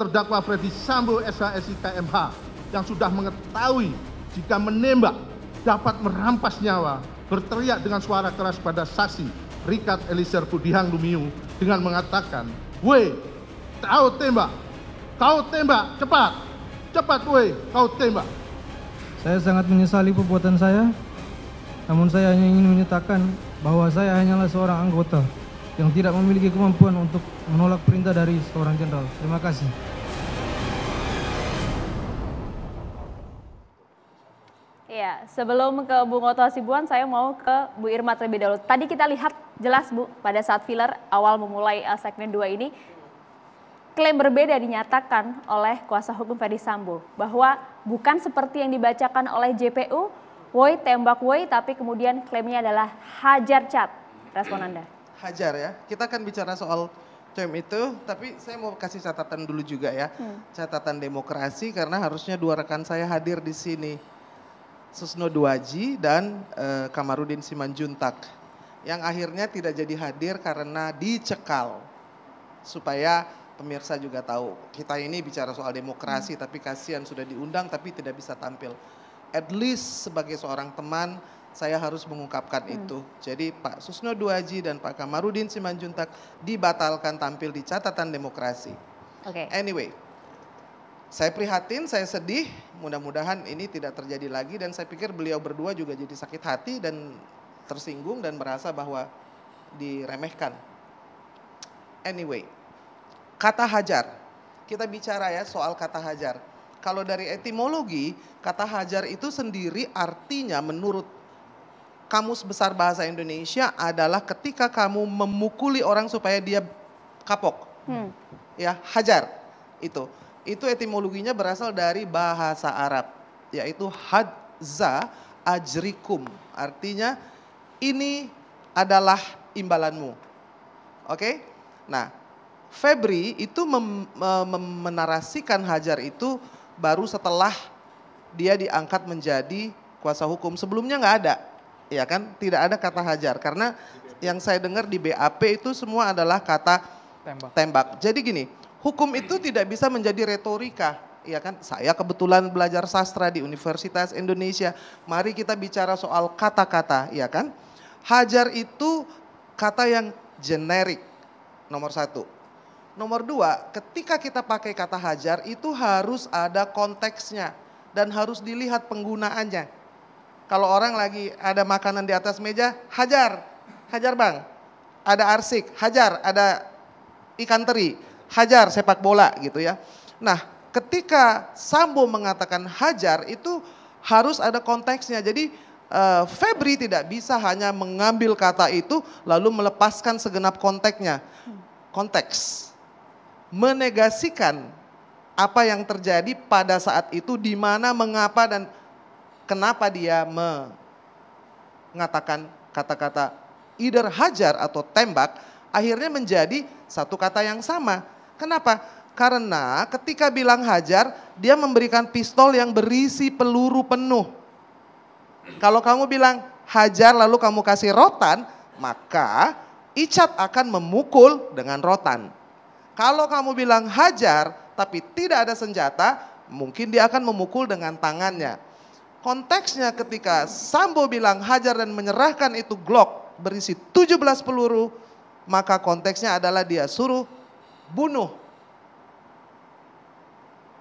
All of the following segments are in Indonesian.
terdakwa Freddy Sambo SHSI KMH yang sudah mengetahui jika menembak dapat merampas nyawa berteriak dengan suara keras pada saksi Rikat Eliezer Budihang Lumiu dengan mengatakan, Woi, kau tembak, kau tembak, cepat, cepat woi, kau tembak. Saya sangat menyesali perbuatan saya, namun saya hanya ingin menyatakan bahwa saya hanyalah seorang anggota yang tidak memiliki kemampuan untuk menolak perintah dari seorang jenderal. Terima kasih. Ya, sebelum ke Bu Ngoto Hasibuan, saya mau ke Bu Irma terlebih dahulu. Tadi kita lihat jelas Bu, pada saat filler awal memulai uh, segmen 2 ini, klaim berbeda dinyatakan oleh kuasa hukum Ferdi Sambo bahwa bukan seperti yang dibacakan oleh JPU, woi tembak woi, tapi kemudian klaimnya adalah hajar cat. Respon Anda hajar ya. Kita akan bicara soal term itu, tapi saya mau kasih catatan dulu juga ya. Hmm. Catatan demokrasi karena harusnya dua rekan saya hadir di sini. Susno Duaji dan e, Kamarudin Simanjuntak yang akhirnya tidak jadi hadir karena dicekal supaya pemirsa juga tahu kita ini bicara soal demokrasi hmm. tapi kasihan sudah diundang tapi tidak bisa tampil. At least sebagai seorang teman saya harus mengungkapkan hmm. itu. Jadi Pak Susno Duaji dan Pak Kamarudin Simanjuntak dibatalkan tampil di catatan demokrasi. Oke. Okay. Anyway, saya prihatin, saya sedih. Mudah-mudahan ini tidak terjadi lagi dan saya pikir beliau berdua juga jadi sakit hati dan tersinggung dan merasa bahwa diremehkan. Anyway, kata hajar. Kita bicara ya soal kata hajar. Kalau dari etimologi, kata hajar itu sendiri artinya menurut Kamus Besar Bahasa Indonesia adalah ketika kamu memukuli orang supaya dia kapok. Hmm. Ya, hajar. Itu. Itu etimologinya berasal dari bahasa Arab, yaitu hadza ajrikum. Artinya ini adalah imbalanmu. Oke? Okay? Nah, Febri itu mem, menarasikan Hajar itu baru setelah dia diangkat menjadi kuasa hukum. Sebelumnya nggak ada ya kan? Tidak ada kata hajar karena yang saya dengar di BAP itu semua adalah kata tembak. tembak. Jadi gini, hukum itu tidak bisa menjadi retorika, ya kan? Saya kebetulan belajar sastra di Universitas Indonesia. Mari kita bicara soal kata-kata, ya kan? Hajar itu kata yang generik, nomor satu. Nomor dua, ketika kita pakai kata hajar itu harus ada konteksnya dan harus dilihat penggunaannya kalau orang lagi ada makanan di atas meja, hajar. Hajar bang. Ada arsik, hajar. Ada ikan teri, hajar sepak bola gitu ya. Nah ketika Sambo mengatakan hajar itu harus ada konteksnya. Jadi eh, Febri tidak bisa hanya mengambil kata itu lalu melepaskan segenap konteksnya. Konteks menegasikan apa yang terjadi pada saat itu, di mana, mengapa dan kenapa dia mengatakan kata-kata either hajar atau tembak akhirnya menjadi satu kata yang sama. Kenapa? Karena ketika bilang hajar, dia memberikan pistol yang berisi peluru penuh. Kalau kamu bilang hajar lalu kamu kasih rotan, maka Icat akan memukul dengan rotan. Kalau kamu bilang hajar tapi tidak ada senjata, mungkin dia akan memukul dengan tangannya konteksnya ketika Sambo bilang hajar dan menyerahkan itu Glock berisi 17 peluru, maka konteksnya adalah dia suruh bunuh.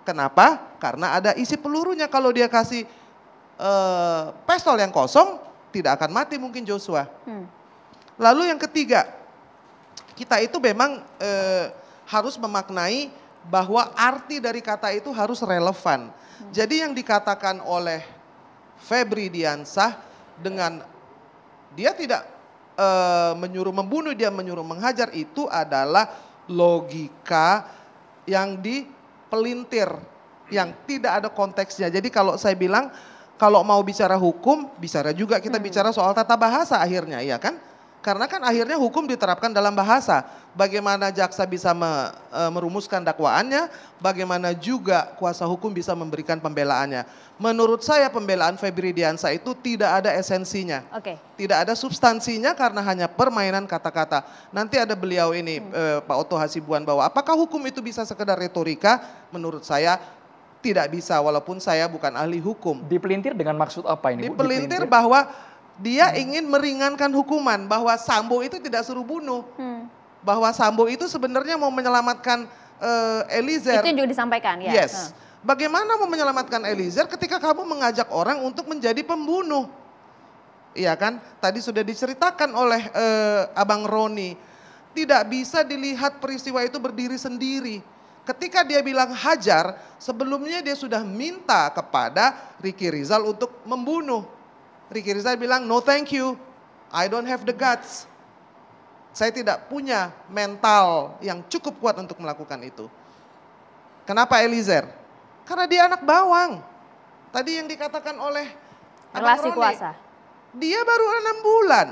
Kenapa? Karena ada isi pelurunya. Kalau dia kasih uh, pistol yang kosong, tidak akan mati mungkin Joshua. Hmm. Lalu yang ketiga, kita itu memang uh, harus memaknai bahwa arti dari kata itu harus relevan. Hmm. Jadi yang dikatakan oleh Febri Diansah dengan dia tidak e, menyuruh membunuh, dia menyuruh menghajar itu adalah logika yang dipelintir yang tidak ada konteksnya. Jadi kalau saya bilang kalau mau bicara hukum, bicara juga kita hmm. bicara soal tata bahasa akhirnya, ya kan? Karena kan akhirnya hukum diterapkan dalam bahasa. Bagaimana jaksa bisa me, e, merumuskan dakwaannya, bagaimana juga kuasa hukum bisa memberikan pembelaannya. Menurut saya pembelaan Febri Diansa itu tidak ada esensinya. Okay. Tidak ada substansinya karena hanya permainan kata-kata. Nanti ada beliau ini hmm. e, Pak Otto Hasibuan bahwa apakah hukum itu bisa sekedar retorika? Menurut saya tidak bisa walaupun saya bukan ahli hukum. Dipelintir dengan maksud apa ini? Dipelintir, Dipelintir bahwa dia hmm. ingin meringankan hukuman bahwa Sambo itu tidak suruh bunuh. Hmm. Bahwa Sambo itu sebenarnya mau menyelamatkan uh, Eliezer. Itu yang juga disampaikan ya. Yes. Hmm. Bagaimana mau menyelamatkan Eliezer ketika kamu mengajak orang untuk menjadi pembunuh? Iya kan? Tadi sudah diceritakan oleh uh, Abang Roni. Tidak bisa dilihat peristiwa itu berdiri sendiri. Ketika dia bilang hajar, sebelumnya dia sudah minta kepada Ricky Rizal untuk membunuh. Ricky Rizal bilang, no thank you, I don't have the guts. Saya tidak punya mental yang cukup kuat untuk melakukan itu. Kenapa Eliezer? Karena dia anak bawang. Tadi yang dikatakan oleh anak Roni, kuasa. Dia baru enam bulan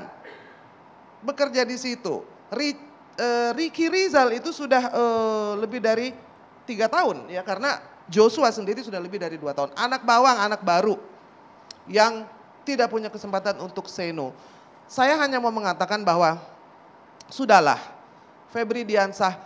bekerja di situ. Ri, eh, Ricky Rizal itu sudah eh, lebih dari tiga tahun ya karena Joshua sendiri sudah lebih dari dua tahun. Anak bawang, anak baru yang tidak punya kesempatan untuk Seno. Saya hanya mau mengatakan bahwa sudahlah Febri Diansah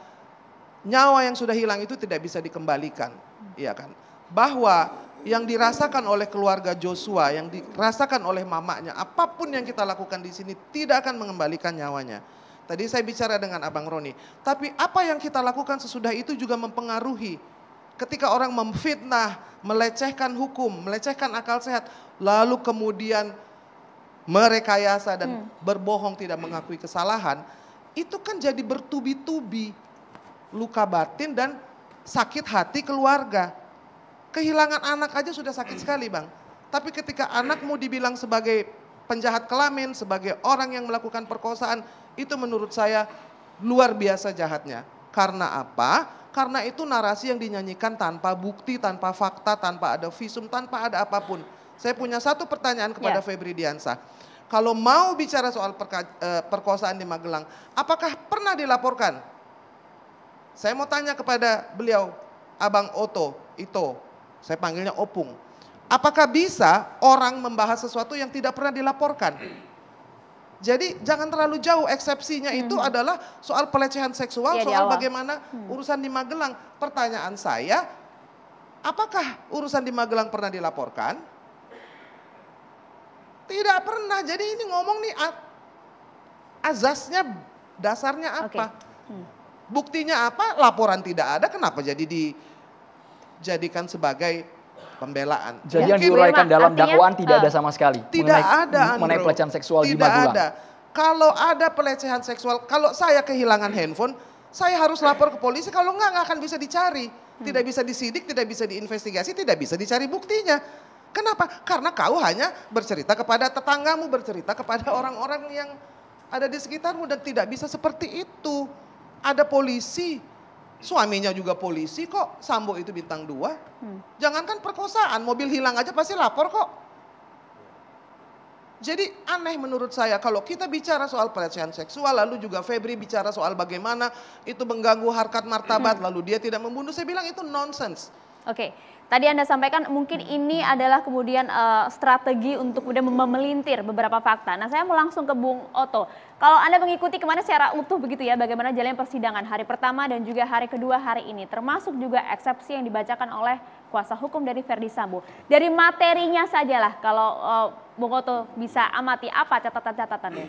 nyawa yang sudah hilang itu tidak bisa dikembalikan, ya kan? Bahwa yang dirasakan oleh keluarga Joshua, yang dirasakan oleh mamanya, apapun yang kita lakukan di sini tidak akan mengembalikan nyawanya. Tadi saya bicara dengan Abang Roni, tapi apa yang kita lakukan sesudah itu juga mempengaruhi. Ketika orang memfitnah, melecehkan hukum, melecehkan akal sehat, lalu kemudian merekayasa dan hmm. berbohong tidak mengakui kesalahan, itu kan jadi bertubi-tubi luka batin dan sakit hati keluarga. Kehilangan anak aja sudah sakit hmm. sekali, Bang. Tapi ketika anak mau dibilang sebagai penjahat kelamin, sebagai orang yang melakukan perkosaan, itu menurut saya luar biasa jahatnya. Karena apa? Karena itu narasi yang dinyanyikan tanpa bukti, tanpa fakta, tanpa ada visum, tanpa ada apapun. Saya punya satu pertanyaan kepada ya. Febri Diansa. Kalau mau bicara soal perka, eh, perkosaan di Magelang, apakah pernah dilaporkan? Saya mau tanya kepada beliau, Abang Oto, itu saya panggilnya Opung. Apakah bisa orang membahas sesuatu yang tidak pernah dilaporkan? Jadi jangan terlalu jauh eksepsinya itu hmm. adalah soal pelecehan seksual, ya, soal bagaimana hmm. urusan di Magelang. Pertanyaan saya, apakah urusan di Magelang pernah dilaporkan? Tidak pernah. Jadi ini ngomong nih azasnya dasarnya apa? Okay. Hmm. Buktinya apa? Laporan tidak ada kenapa jadi dijadikan sebagai pembelaan. Jadi yang diuraikan dalam artinya, dakwaan tidak ada sama sekali. Tidak mengenai, ada Andrew. pelecehan seksual tidak di Magelang. ada. Kalau ada pelecehan seksual, kalau saya kehilangan handphone, saya harus lapor ke polisi. Kalau enggak, enggak akan bisa dicari. Tidak hmm. bisa disidik, tidak bisa diinvestigasi, tidak bisa dicari buktinya. Kenapa? Karena kau hanya bercerita kepada tetanggamu, bercerita kepada orang-orang yang ada di sekitarmu dan tidak bisa seperti itu. Ada polisi, suaminya juga polisi kok, Sambo itu bintang dua. Hmm. Jangankan perkosaan, mobil hilang aja pasti lapor kok. Jadi aneh menurut saya kalau kita bicara soal pelecehan seksual lalu juga Febri bicara soal bagaimana itu mengganggu harkat martabat hmm. lalu dia tidak membunuh saya bilang itu nonsense. Oke, okay. Tadi Anda sampaikan mungkin ini adalah kemudian uh, strategi untuk kemudian memelintir beberapa fakta. Nah, saya mau langsung ke Bung Oto. Kalau Anda mengikuti kemana secara utuh begitu ya, bagaimana jalan persidangan hari pertama dan juga hari kedua hari ini, termasuk juga eksepsi yang dibacakan oleh kuasa hukum dari Verdi Sambo. Dari materinya sajalah kalau uh, Bung Oto bisa amati apa catatan-catatannya?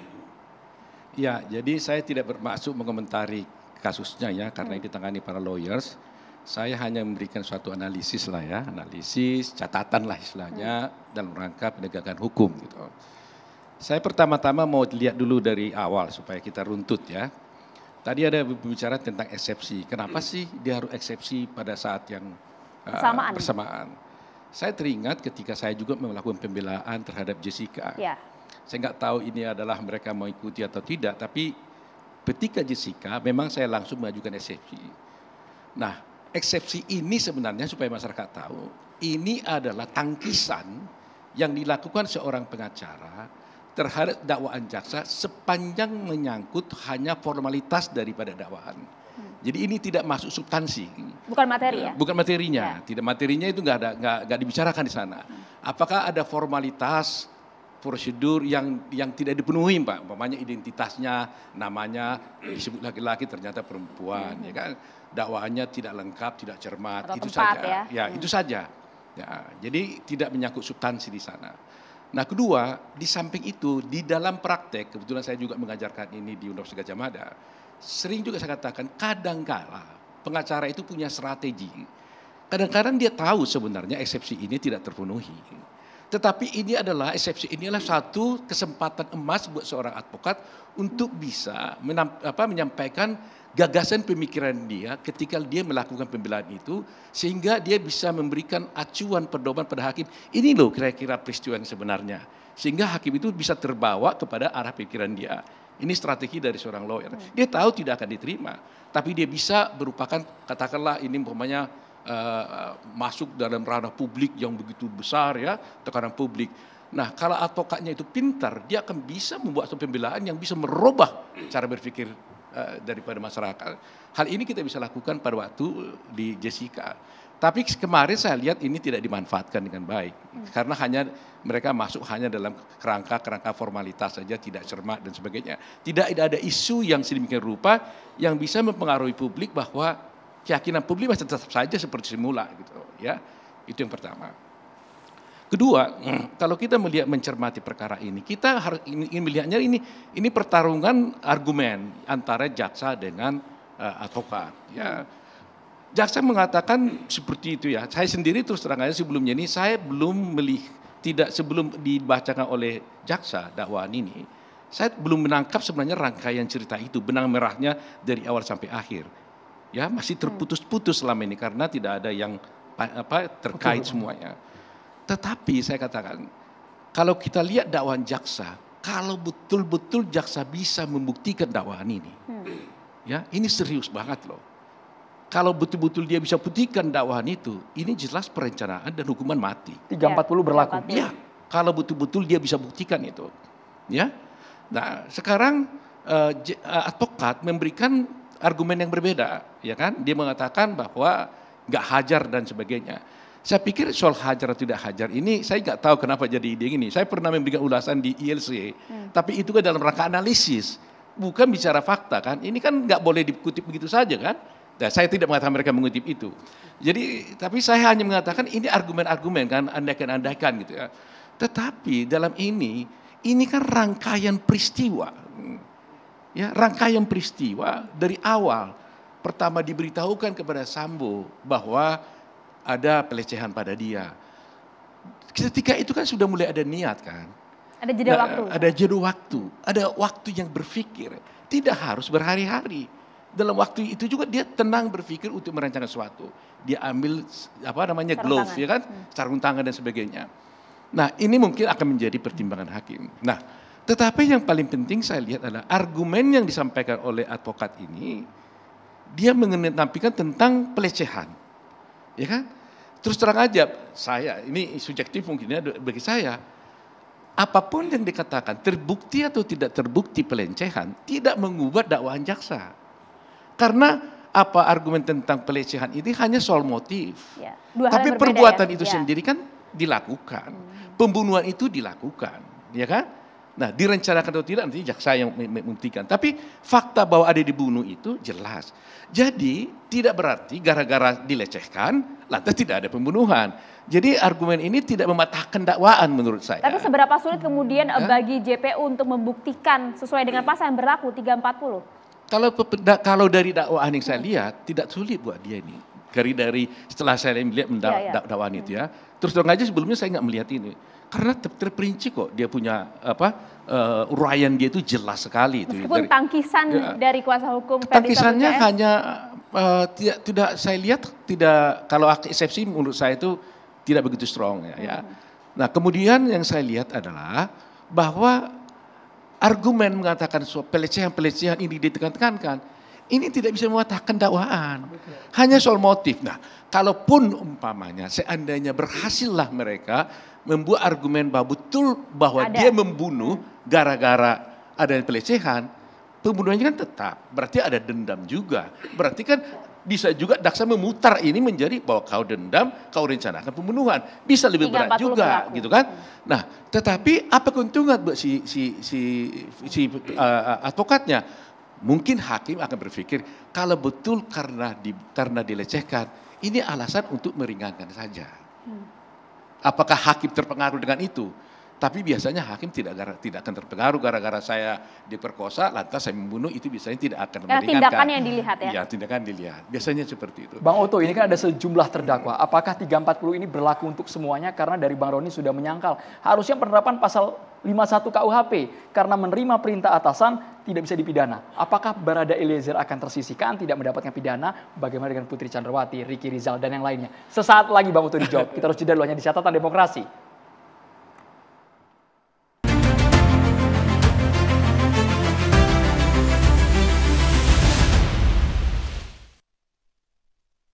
Ya, jadi saya tidak bermaksud mengomentari kasusnya ya, karena hmm. ini ditangani para lawyers saya hanya memberikan suatu analisis lah ya, analisis, catatan lah istilahnya hmm. dalam rangka penegakan hukum gitu. Saya pertama-tama mau lihat dulu dari awal supaya kita runtut ya. Tadi ada berbicara tentang eksepsi. Kenapa hmm. sih dia harus eksepsi pada saat yang uh, bersamaan? bersamaan? Saya teringat ketika saya juga melakukan pembelaan terhadap Jessica. Ya. Saya nggak tahu ini adalah mereka mau ikuti atau tidak, tapi ketika Jessica memang saya langsung mengajukan eksepsi. Nah, eksepsi ini sebenarnya supaya masyarakat tahu, ini adalah tangkisan yang dilakukan seorang pengacara terhadap dakwaan jaksa sepanjang menyangkut hanya formalitas daripada dakwaan. Hmm. Jadi ini tidak masuk substansi. Bukan materi ya? Bukan materinya. Ya. Tidak materinya itu nggak ada nggak dibicarakan di sana. Hmm. Apakah ada formalitas prosedur yang yang tidak dipenuhi Pak, umpamanya identitasnya, namanya disebut laki-laki ternyata perempuan, hmm. ya kan? Dakwaannya tidak lengkap, tidak cermat, Atau itu tempat, saja. Ya, ya hmm. itu saja. Ya, jadi tidak menyangkut substansi di sana. Nah, kedua, di samping itu di dalam praktek, kebetulan saya juga mengajarkan ini di Universitas Gajah Mada, sering juga saya katakan kadangkala pengacara itu punya strategi. Kadang-kadang dia tahu sebenarnya eksepsi ini tidak terpenuhi tetapi ini adalah eksepsi, inilah satu kesempatan emas buat seorang advokat untuk bisa menam, apa, menyampaikan gagasan pemikiran dia ketika dia melakukan pembelaan itu sehingga dia bisa memberikan acuan pedoman pada hakim. Ini loh kira-kira peristiwa yang sebenarnya. Sehingga hakim itu bisa terbawa kepada arah pikiran dia. Ini strategi dari seorang lawyer. Hmm. Dia tahu tidak akan diterima, tapi dia bisa merupakan katakanlah ini umpamanya Eh, masuk dalam ranah publik yang begitu besar ya, tekanan publik. Nah, kalau advokatnya itu pintar, dia akan bisa membuat satu pembelaan yang bisa merubah cara berpikir uh, daripada masyarakat. Hal ini kita bisa lakukan pada waktu eh, di Jessica. Tapi kemarin saya lihat ini tidak dimanfaatkan dengan baik hmm. karena hanya mereka masuk hanya dalam kerangka kerangka formalitas saja tidak cermat dan sebagainya. Tidak ada isu yang sedemikian rupa yang bisa mempengaruhi publik bahwa keyakinan publik masih tetap saja seperti semula gitu ya. Itu yang pertama. Kedua, kalau kita melihat mencermati perkara ini, kita harus ingin melihatnya ini ini pertarungan argumen antara jaksa dengan uh, advokat. Ya, jaksa mengatakan seperti itu ya. Saya sendiri terus terang aja sebelumnya ini saya belum melihat tidak sebelum dibacakan oleh jaksa dakwaan ini, saya belum menangkap sebenarnya rangkaian cerita itu, benang merahnya dari awal sampai akhir ya masih terputus-putus selama ini karena tidak ada yang apa terkait semuanya. Tetapi saya katakan kalau kita lihat dakwaan jaksa, kalau betul-betul jaksa bisa membuktikan dakwaan ini, hmm. ya ini serius banget loh. Kalau betul-betul dia bisa buktikan dakwaan itu, ini jelas perencanaan dan hukuman mati. 340 ya, berlaku. Iya, kalau betul-betul dia bisa buktikan itu, ya. Nah sekarang uh, advokat memberikan argumen yang berbeda, ya kan? Dia mengatakan bahwa nggak hajar dan sebagainya. Saya pikir soal hajar atau tidak hajar ini saya nggak tahu kenapa jadi ide ini. Saya pernah memberikan ulasan di ILC, hmm. tapi itu kan dalam rangka analisis, bukan bicara fakta kan. Ini kan nggak boleh dikutip begitu saja kan. Nah, saya tidak mengatakan mereka mengutip itu. Jadi, tapi saya hanya mengatakan ini argumen-argumen kan, andaikan-andaikan gitu ya. Tetapi dalam ini, ini kan rangkaian peristiwa ya rangkaian peristiwa dari awal pertama diberitahukan kepada Sambo bahwa ada pelecehan pada dia. Ketika itu kan sudah mulai ada niat kan. Ada jeda nah, waktu. Ada jeda waktu, ada waktu yang berpikir. Tidak harus berhari-hari. Dalam waktu itu juga dia tenang berpikir untuk merancang sesuatu. Dia ambil apa namanya sarung glove tangan. ya kan, hmm. sarung tangan dan sebagainya. Nah, ini mungkin akan menjadi pertimbangan hakim. Nah, tetapi yang paling penting saya lihat adalah argumen yang disampaikan oleh advokat ini, dia mengenampingkan tentang pelecehan. Ya kan? Terus terang aja, saya, ini subjektif mungkinnya bagi saya, apapun yang dikatakan terbukti atau tidak terbukti pelecehan, tidak mengubah dakwaan jaksa. Karena apa argumen tentang pelecehan ini hanya soal motif. Ya, Tapi perbuatan ya? itu ya. sendiri kan dilakukan. Hmm. Pembunuhan itu dilakukan, ya kan? Nah, direncanakan atau tidak nanti jaksa yang membuktikan. Tapi fakta bahwa ada dibunuh itu jelas. Jadi tidak berarti gara-gara dilecehkan lantas tidak ada pembunuhan. Jadi argumen ini tidak mematahkan dakwaan menurut saya. Tapi seberapa sulit kemudian eh, bagi JPU untuk membuktikan sesuai dengan pasal yang berlaku 340? Kalau kalau dari dakwaan yang saya hmm. lihat tidak sulit buat dia ini. Dari dari setelah saya melihat ya, ya. dakwaan itu hmm. ya. Terus terang aja sebelumnya saya nggak melihat ini karena ter terperinci kok dia punya apa uh, eh, uraian dia itu jelas sekali itu. Meskipun dari, tangkisan ya, dari kuasa hukum tangkisannya hanya uh, tidak tidak saya lihat tidak kalau eksepsi menurut saya itu tidak begitu strong ya. ya. Hmm. ya. Nah kemudian yang saya lihat adalah bahwa argumen mengatakan pelecehan-pelecehan ini ditekankan. tekankan ini tidak bisa mematahkan dakwaan. Hanya soal motif. Nah, kalaupun umpamanya seandainya berhasillah mereka membuat argumen bahwa betul bahwa ada. dia membunuh gara-gara ada pelecehan, pembunuhannya kan tetap. Berarti ada dendam juga. Berarti kan bisa juga daksa memutar ini menjadi bahwa kau dendam, kau rencanakan pembunuhan. Bisa lebih berat juga berlaku. gitu kan. Nah, tetapi apa keuntungan buat si si si si uh, uh advokatnya? mungkin hakim akan berpikir kalau betul karena di, karena dilecehkan ini alasan untuk meringankan saja. Hmm. Apakah hakim terpengaruh dengan itu? Tapi biasanya hakim tidak tidak akan terpengaruh gara-gara saya diperkosa lantas saya membunuh itu biasanya tidak akan Karena ya, meringankan. tindakan yang dilihat ya. Iya, tindakan dilihat. Biasanya seperti itu. Bang Oto, ini kan ada sejumlah terdakwa. Apakah 340 ini berlaku untuk semuanya? Karena dari Bang Roni sudah menyangkal. Harusnya penerapan pasal 51 KUHP karena menerima perintah atasan tidak bisa dipidana. Apakah Barada Eliezer akan tersisihkan tidak mendapatkan pidana? Bagaimana dengan Putri Chandrawati, Riki Rizal dan yang lainnya? Sesaat lagi Bang Oto dijawab. Kita harus jeda dulu hanya di catatan demokrasi.